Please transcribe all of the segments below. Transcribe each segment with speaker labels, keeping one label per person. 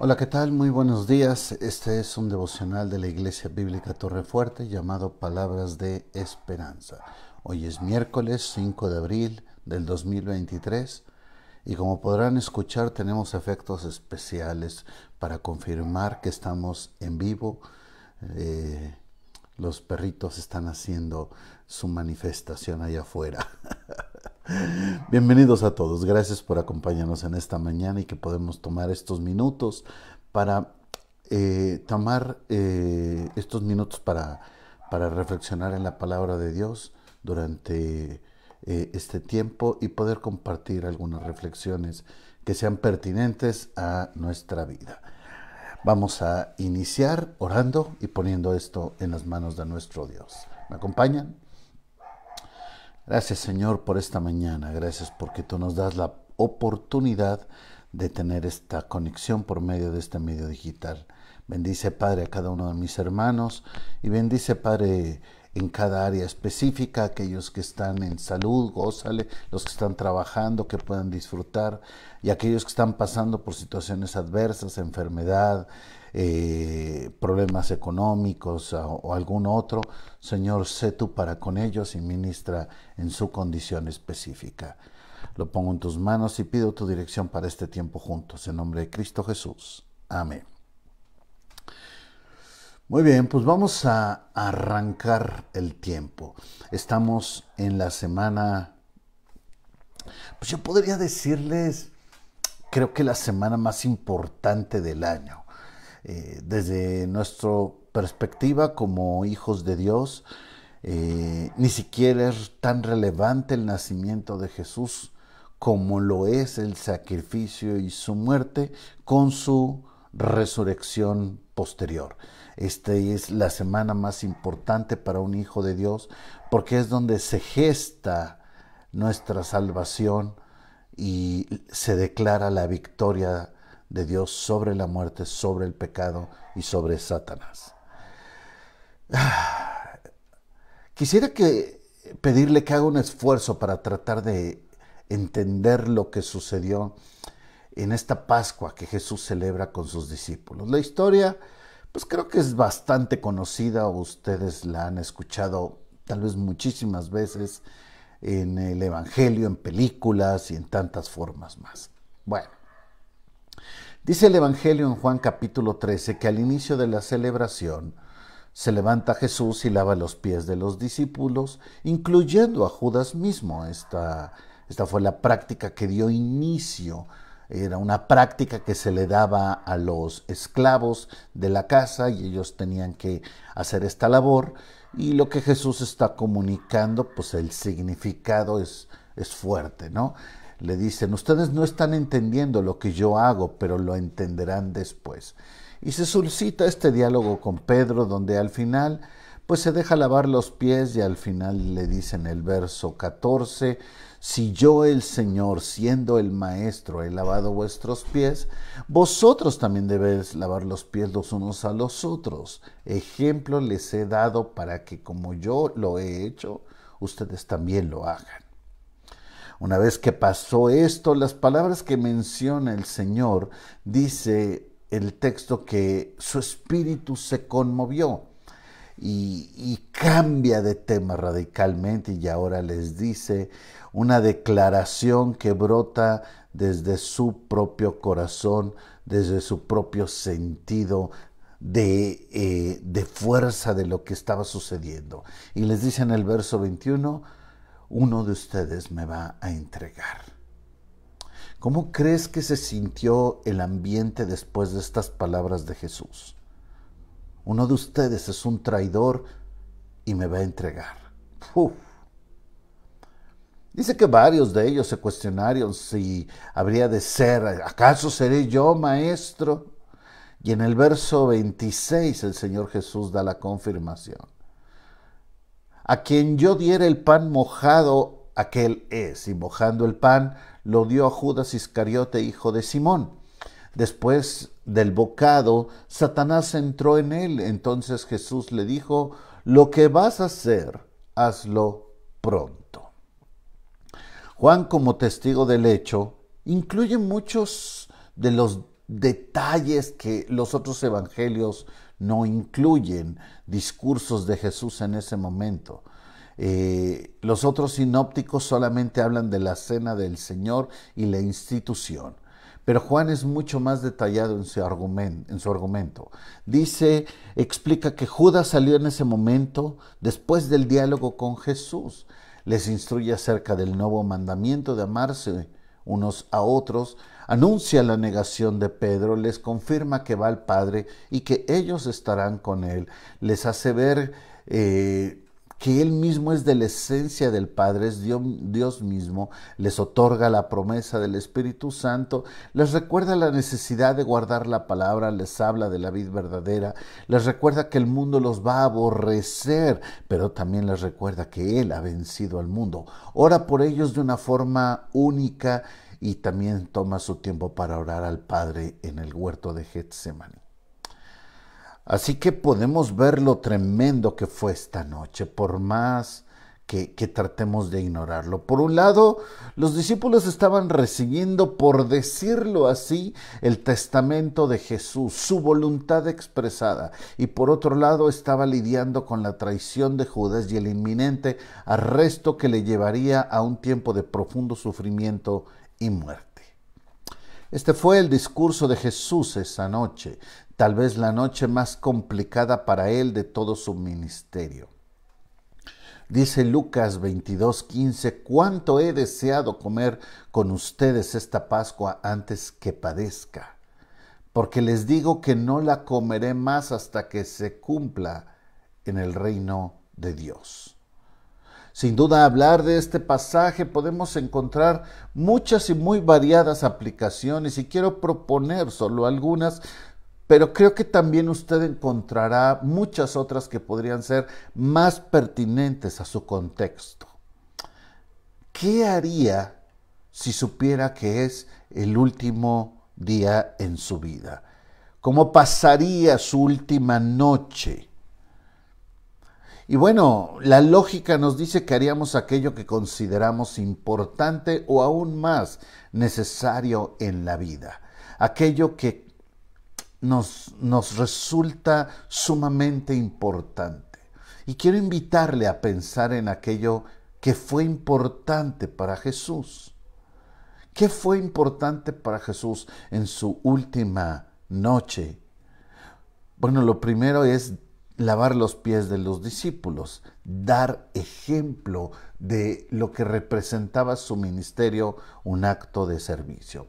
Speaker 1: Hola, ¿qué tal? Muy buenos días. Este es un devocional de la Iglesia Bíblica Torrefuerte llamado Palabras de Esperanza. Hoy es miércoles 5 de abril del 2023 y como podrán escuchar tenemos efectos especiales para confirmar que estamos en vivo. Eh, los perritos están haciendo su manifestación allá afuera. Bienvenidos a todos, gracias por acompañarnos en esta mañana y que podemos tomar estos minutos para eh, tomar eh, estos minutos para, para reflexionar en la palabra de Dios durante eh, este tiempo y poder compartir algunas reflexiones que sean pertinentes a nuestra vida. Vamos a iniciar orando y poniendo esto en las manos de nuestro Dios. ¿Me acompañan? Gracias Señor por esta mañana, gracias porque tú nos das la oportunidad de tener esta conexión por medio de este medio digital. Bendice Padre a cada uno de mis hermanos y bendice Padre en cada área específica, aquellos que están en salud, gózale, los que están trabajando, que puedan disfrutar, y aquellos que están pasando por situaciones adversas, enfermedad, eh, problemas económicos o, o algún otro, Señor, sé tú para con ellos y ministra en su condición específica. Lo pongo en tus manos y pido tu dirección para este tiempo juntos. En nombre de Cristo Jesús. Amén. Muy bien, pues vamos a arrancar el tiempo. Estamos en la semana, pues yo podría decirles, creo que la semana más importante del año. Eh, desde nuestra perspectiva como hijos de Dios, eh, ni siquiera es tan relevante el nacimiento de Jesús como lo es el sacrificio y su muerte con su resurrección posterior. Esta es la semana más importante para un hijo de Dios porque es donde se gesta nuestra salvación y se declara la victoria de Dios sobre la muerte, sobre el pecado y sobre Satanás. Quisiera que pedirle que haga un esfuerzo para tratar de entender lo que sucedió en esta Pascua que Jesús celebra con sus discípulos. La historia, pues creo que es bastante conocida, ustedes la han escuchado tal vez muchísimas veces en el Evangelio, en películas y en tantas formas más. Bueno, Dice el Evangelio en Juan capítulo 13 que al inicio de la celebración se levanta Jesús y lava los pies de los discípulos, incluyendo a Judas mismo. Esta, esta fue la práctica que dio inicio era una práctica que se le daba a los esclavos de la casa y ellos tenían que hacer esta labor. Y lo que Jesús está comunicando, pues el significado es, es fuerte, ¿no? le dicen, ustedes no están entendiendo lo que yo hago, pero lo entenderán después. Y se suscita este diálogo con Pedro donde al final pues se deja lavar los pies y al final le dicen el verso 14, si yo el Señor, siendo el Maestro, he lavado vuestros pies, vosotros también debéis lavar los pies los unos a los otros. Ejemplo les he dado para que como yo lo he hecho, ustedes también lo hagan. Una vez que pasó esto, las palabras que menciona el Señor, dice el texto que su espíritu se conmovió y, cambia de tema radicalmente y ahora les dice una declaración que brota desde su propio corazón, desde su propio sentido, de, eh, de, fuerza de lo que estaba sucediendo. Y les dice en el verso 21, uno de ustedes me va a entregar. ¿Cómo crees que se sintió el ambiente después de estas palabras de Jesús? Uno de ustedes es un traidor y me va a entregar. Dice que varios de ellos se cuestionaron si habría de ser, ¿acaso seré yo maestro? Y en el verso 26 el Señor Jesús da la confirmación. A quien yo diera el pan mojado, aquel es. Y mojando el pan, lo dio a Judas Iscariote, hijo de Simón. Después del bocado, Satanás entró en él. Entonces Jesús le dijo, lo que vas a hacer, hazlo pronto. Juan, como testigo del hecho, incluye muchos de los detalles que los otros evangelios no incluyen discursos de Jesús en ese momento. Eh, los otros sinópticos solamente hablan de la cena del Señor y la institución. Pero Juan es mucho más detallado en su, en su argumento. Dice, explica que Judas salió en ese momento después del diálogo con Jesús. Les instruye acerca del nuevo mandamiento de amarse unos a otros, anuncia la negación de Pedro, les confirma que va al Padre y que ellos estarán con él, les hace ver eh, que Él mismo es de la esencia del Padre, es Dios, mismo, les otorga la promesa del Espíritu Santo, les recuerda la necesidad de guardar la palabra, les habla de la vida verdadera, les recuerda que el mundo los va a aborrecer, pero también les recuerda que Él ha vencido al mundo. Ora por ellos de una forma única y también toma su tiempo para orar al Padre en el huerto de Getsemaní. Así que podemos ver lo tremendo que fue esta noche, por más que, tratemos de ignorarlo. Por un lado, los discípulos estaban recibiendo, por decirlo así, el testamento de Jesús, su voluntad expresada. Y por otro lado, estaba lidiando con la traición de Judas y el inminente arresto que le llevaría a un tiempo de profundo sufrimiento y muerte. Este fue el discurso de Jesús esa noche, tal vez la noche más complicada para él de todo su ministerio. Dice Lucas 22:15, cuánto he deseado comer con ustedes esta Pascua antes que padezca, porque les digo que no la comeré más hasta que se cumpla en el reino de Dios. Sin duda, hablar de este pasaje podemos encontrar muchas y muy variadas aplicaciones y quiero proponer solo algunas pero creo que también usted encontrará muchas otras que podrían ser más pertinentes a su contexto. ¿Qué haría si supiera que es el último día en su vida? ¿Cómo pasaría su última noche? Y bueno, la lógica nos dice que haríamos aquello que consideramos importante o aún más necesario en la vida, aquello que nos, resulta sumamente importante. Y quiero invitarle a pensar en aquello que fue importante para Jesús. ¿Qué fue importante para Jesús en su última noche? Bueno, lo primero es lavar los pies de los discípulos, dar ejemplo de lo que representaba su ministerio, un acto de servicio.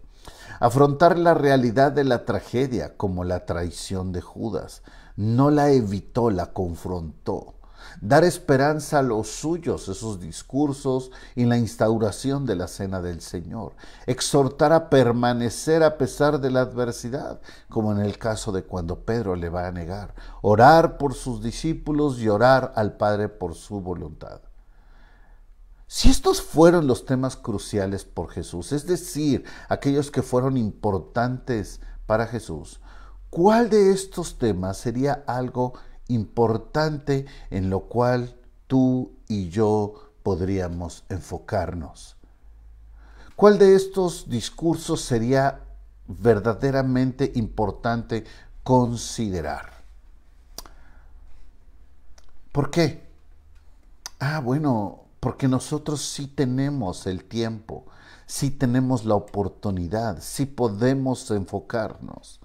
Speaker 1: Afrontar la realidad de la tragedia como la traición de Judas. No la evitó, la confrontó. Dar esperanza a los suyos, esos discursos y la instauración de la cena del Señor. Exhortar a permanecer a pesar de la adversidad, como en el caso de cuando Pedro le va a negar. Orar por sus discípulos y orar al Padre por su voluntad estos fueron los temas cruciales por Jesús, es decir, aquellos que fueron importantes para Jesús. ¿Cuál de estos temas sería algo importante en lo cual tú y yo podríamos enfocarnos? ¿Cuál de estos discursos sería verdaderamente importante considerar? ¿Por qué? Ah, bueno, porque nosotros sí tenemos el tiempo, sí tenemos la oportunidad, sí podemos enfocarnos.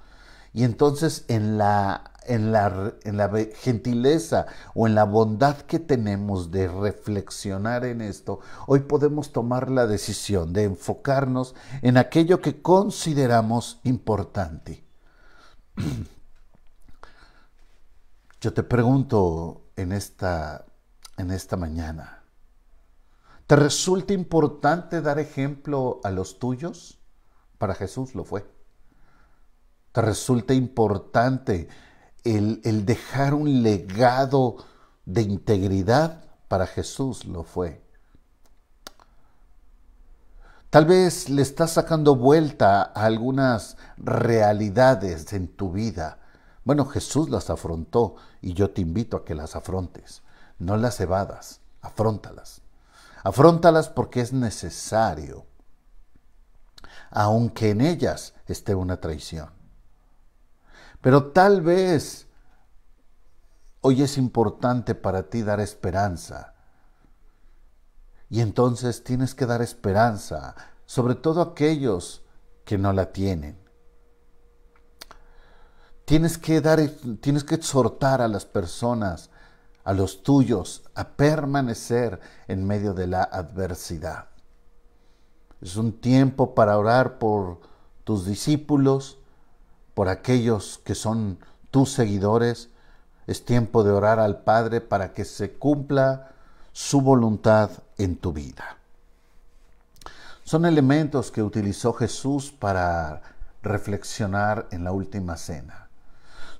Speaker 1: Y entonces en la, en la, en la gentileza o en la bondad que tenemos de reflexionar en esto, hoy podemos tomar la decisión de enfocarnos en aquello que consideramos importante. Yo te pregunto en esta, en esta mañana, ¿Te resulta importante dar ejemplo a los tuyos? Para Jesús lo fue. ¿Te resulta importante el, dejar un legado de integridad? Para Jesús lo fue. Tal vez le estás sacando vuelta a algunas realidades en tu vida. Bueno, Jesús las afrontó y yo te invito a que las afrontes. No las evadas, afrontalas. Afróntalas porque es necesario, aunque en ellas esté una traición. Pero tal vez hoy es importante para ti dar esperanza. Y entonces tienes que dar esperanza, sobre todo a aquellos que no la tienen. Tienes que dar, tienes que exhortar a las personas a los tuyos a permanecer en medio de la adversidad. Es un tiempo para orar por tus discípulos, por aquellos que son tus seguidores. Es tiempo de orar al Padre para que se cumpla su voluntad en tu vida. Son elementos que utilizó Jesús para reflexionar en la última cena.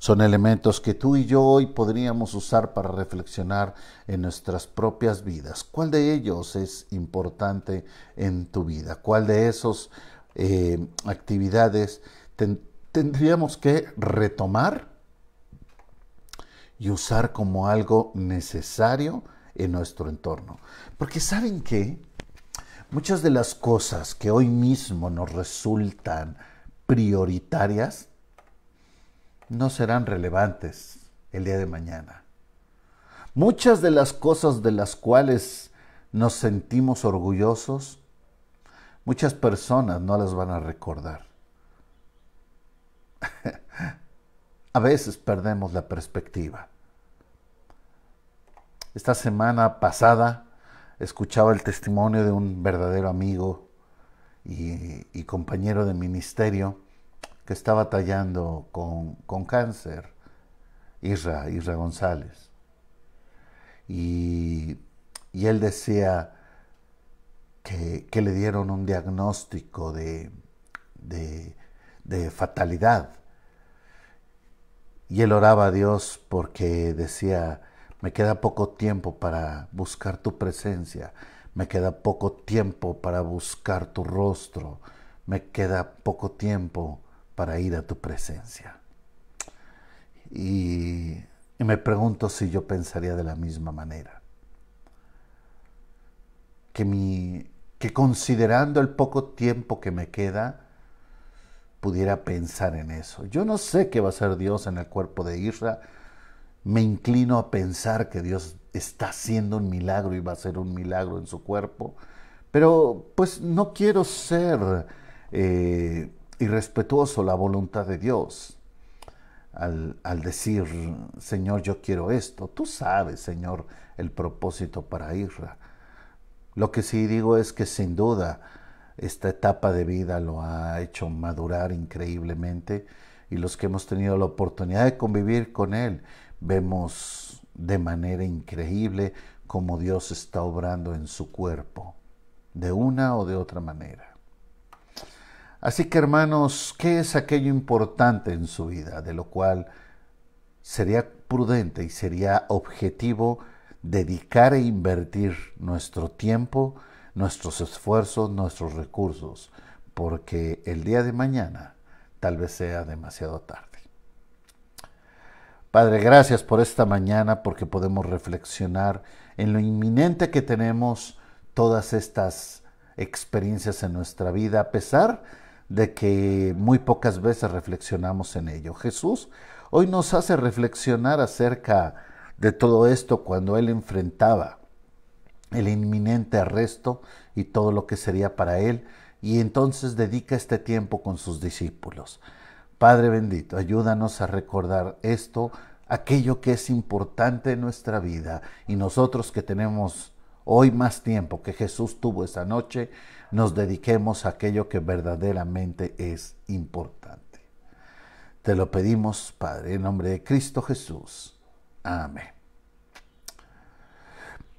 Speaker 1: Son elementos que tú y yo hoy podríamos usar para reflexionar en nuestras propias vidas. ¿Cuál de ellos es importante en tu vida? ¿Cuál de esas eh, actividades tendríamos que retomar y usar como algo necesario en nuestro entorno? Porque saben que muchas de las cosas que hoy mismo nos resultan prioritarias, no serán relevantes el día de mañana. Muchas de las cosas de las cuales nos sentimos orgullosos, muchas personas no las van a recordar. a veces perdemos la perspectiva. Esta semana pasada escuchaba el testimonio de un verdadero amigo y, y compañero de ministerio que estaba tallando con, cáncer, Isra, Isra González. Y, él decía que, le dieron un diagnóstico de, de fatalidad. Y él oraba a Dios porque decía, me queda poco tiempo para buscar tu presencia, me queda poco tiempo para buscar tu rostro, me queda poco tiempo para ir a tu presencia. Y, me pregunto si yo pensaría de la misma manera. Que, mi, que considerando el poco tiempo que me queda, pudiera pensar en eso. Yo no sé qué va a ser Dios en el cuerpo de Israel. Me inclino a pensar que Dios está haciendo un milagro y va a hacer un milagro en su cuerpo. Pero pues no quiero ser eh, irrespetuoso la voluntad de Dios al, decir, Señor, yo quiero esto. Tú sabes, Señor, el propósito para Israel. Lo que sí digo es que sin duda esta etapa de vida lo ha hecho madurar increíblemente y los que hemos tenido la oportunidad de convivir con Él vemos de manera increíble cómo Dios está obrando en su cuerpo, de una o de otra manera. Así que hermanos, ¿qué es aquello importante en su vida de lo cual sería prudente y sería objetivo dedicar e invertir nuestro tiempo, nuestros esfuerzos, nuestros recursos? Porque el día de mañana tal vez sea demasiado tarde. Padre, gracias por esta mañana porque podemos reflexionar en lo inminente que tenemos todas estas experiencias en nuestra vida, a pesar de que muy pocas veces reflexionamos en ello. Jesús hoy nos hace reflexionar acerca de todo esto cuando él enfrentaba el inminente arresto y todo lo que sería para él, y entonces dedica este tiempo con sus discípulos. Padre bendito, ayúdanos a recordar esto, aquello que es importante en nuestra vida, y nosotros que tenemos hoy más tiempo que Jesús tuvo esa noche, nos dediquemos a aquello que verdaderamente es importante. Te lo pedimos, Padre, en nombre de Cristo Jesús. Amén.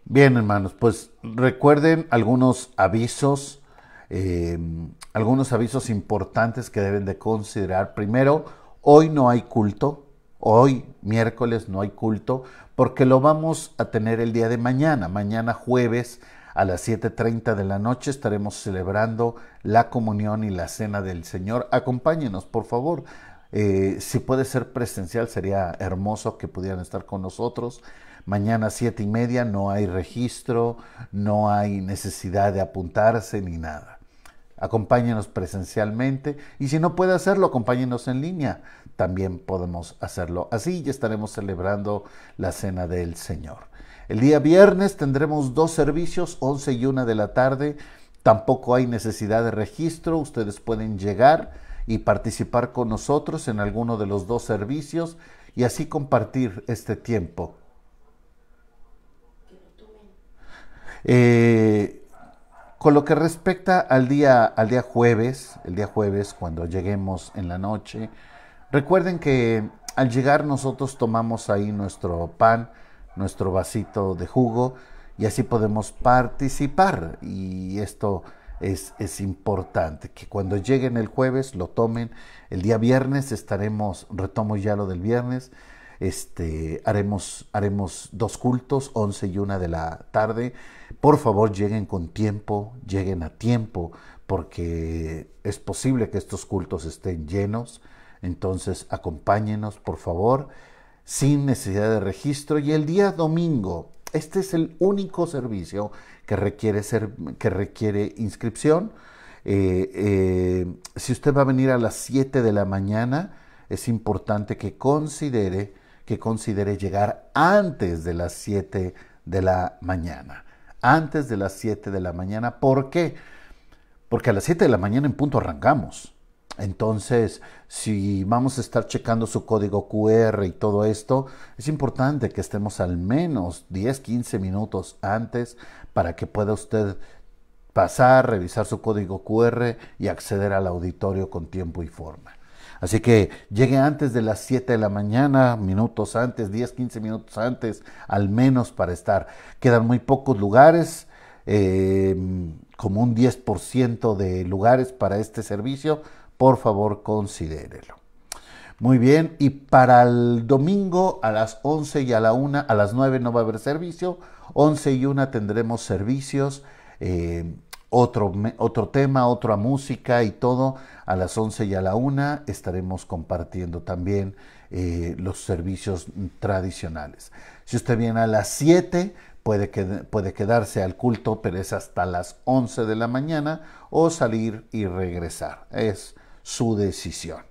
Speaker 1: Bien, hermanos, pues recuerden algunos avisos, eh, algunos avisos importantes que deben de considerar. Primero, hoy no hay culto, Hoy, miércoles, no hay culto porque lo vamos a tener el día de mañana. Mañana jueves a las 7.30 de la noche estaremos celebrando la comunión y la cena del Señor. Acompáñenos, por favor. Eh, si puede ser presencial, sería hermoso que pudieran estar con nosotros. Mañana siete y media no hay registro, no hay necesidad de apuntarse ni nada. Acompáñenos presencialmente y si no puede hacerlo, acompáñenos en línea también podemos hacerlo. Así ya estaremos celebrando la Cena del Señor. El día viernes tendremos dos servicios, 11 y 1 de la tarde. Tampoco hay necesidad de registro, ustedes pueden llegar y participar con nosotros en alguno de los dos servicios y así compartir este tiempo. Eh, con lo que respecta al día, al día jueves, el día jueves cuando lleguemos en la noche, Recuerden que al llegar nosotros tomamos ahí nuestro pan, nuestro vasito de jugo y así podemos participar. Y esto es, importante, que cuando lleguen el jueves lo tomen. El día viernes estaremos, retomo ya lo del viernes, este, haremos, haremos dos cultos, 11 y 1 de la tarde. Por favor, lleguen con tiempo, lleguen a tiempo, porque es posible que estos cultos estén llenos. Entonces acompáñenos, por favor, sin necesidad de registro. Y el día domingo, este es el único servicio que requiere, ser, que requiere inscripción. Eh, eh, si usted va a venir a las 7 de la mañana, es importante que considere, que considere llegar antes de las 7 de la mañana. Antes de las 7 de la mañana. ¿Por qué? Porque a las 7 de la mañana en punto arrancamos. Entonces, si vamos a estar checando su código QR y todo esto, es importante que estemos al menos 10, 15 minutos antes para que pueda usted pasar, revisar su código QR y acceder al auditorio con tiempo y forma. Así que llegue antes de las 7 de la mañana, minutos antes, 10, 15 minutos antes, al menos para estar. Quedan muy pocos lugares, eh, como un 10% de lugares para este servicio, por favor considérelo. Muy bien, y para el domingo a las 11 y a la 1, a las 9 no va a haber servicio, 11 y 1 tendremos servicios, eh, otro, otro tema, otra música y todo, a las 11 y a la 1 estaremos compartiendo también eh, los servicios tradicionales. Si usted viene a las 7, puede, puede quedarse al culto, pero es hasta las 11 de la mañana, o salir y regresar. Es su decisión.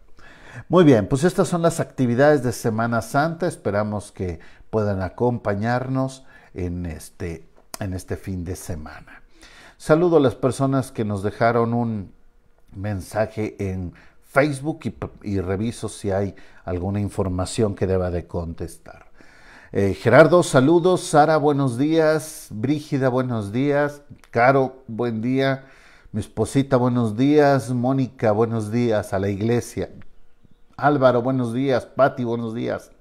Speaker 1: Muy bien, pues estas son las actividades de Semana Santa. Esperamos que puedan acompañarnos en este, en este fin de semana. Saludo a las personas que nos dejaron un mensaje en Facebook y, reviso si hay alguna información que deba de contestar. Eh, Gerardo, saludos. Sara, buenos días. Brígida, buenos días. Caro, buen día. Mi esposita, buenos días. Mónica, buenos días a la iglesia. Álvaro, buenos días. Pati, buenos días.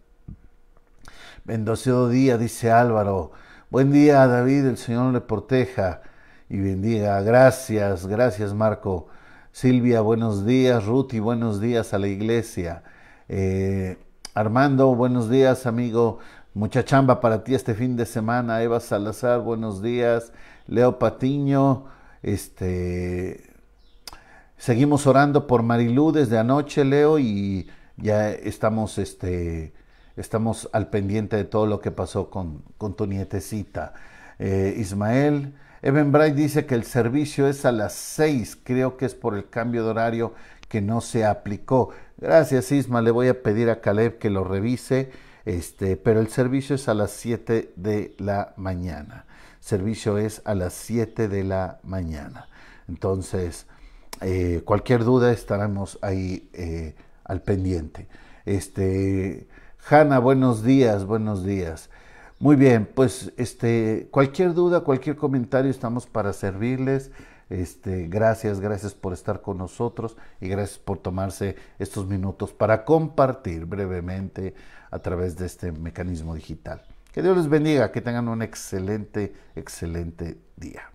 Speaker 1: Bendecido día, dice Álvaro. Buen día, David. El Señor le proteja y bendiga. Gracias, gracias, Marco. Silvia, buenos días. Ruti, buenos días a la iglesia. Eh, Armando, buenos días, amigo. Mucha chamba para ti este fin de semana. Eva Salazar, buenos días. Leo Patiño, este, seguimos orando por Marilú desde anoche, Leo, y ya estamos, este, estamos al pendiente de todo lo que pasó con, con tu nietecita. Eh, Ismael, Evan Bright dice que el servicio es a las seis creo que es por el cambio de horario que no se aplicó. Gracias, Isma, le voy a pedir a Caleb que lo revise, este, pero el servicio es a las 7 de la mañana servicio es a las 7 de la mañana. Entonces, eh, cualquier duda estaremos ahí eh, al pendiente. Este, Hanna, buenos días, buenos días. Muy bien, pues este, cualquier duda, cualquier comentario, estamos para servirles. Este, gracias, gracias por estar con nosotros y gracias por tomarse estos minutos para compartir brevemente a través de este mecanismo digital. Que Dios les bendiga, que tengan un excelente, excelente día.